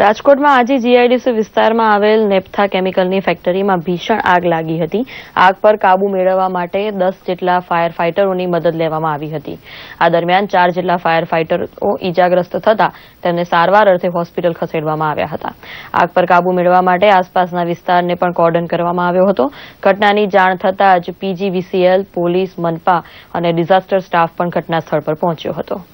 રાજકોટમાં આજે જીઆઈડીસી વિસ્તારમાં આવેલ નેપથા કેમિકલની ફેક્ટરીમાં ભીષણ આગ લાગી હતી આગ પર કાબુ મેળવવા માટે દસ જેટલા ફાયર ફાઇટરોની મદદ લેવામાં આવી હતી આ દરમિયાન ચાર જેટલા ફાયર ફાઇટરો ઇજાગ્રસ્ત થતા તેમને સારવાર અર્થે હોસ્પિટલ ખસેડવામાં આવ્યા હતા આગ પર કાબુ મેળવવા માટે આસપાસના વિસ્તારને પણ કોર્ડન કરવામાં આવ્યો હતો ઘટનાની જાણ થતાં જ પીજીવીસીએલ પોલીસ મનપા અને ડિઝાસ્ટર સ્ટાફ પણ ઘટના સ્થળ પર પહોંચ્યો હતો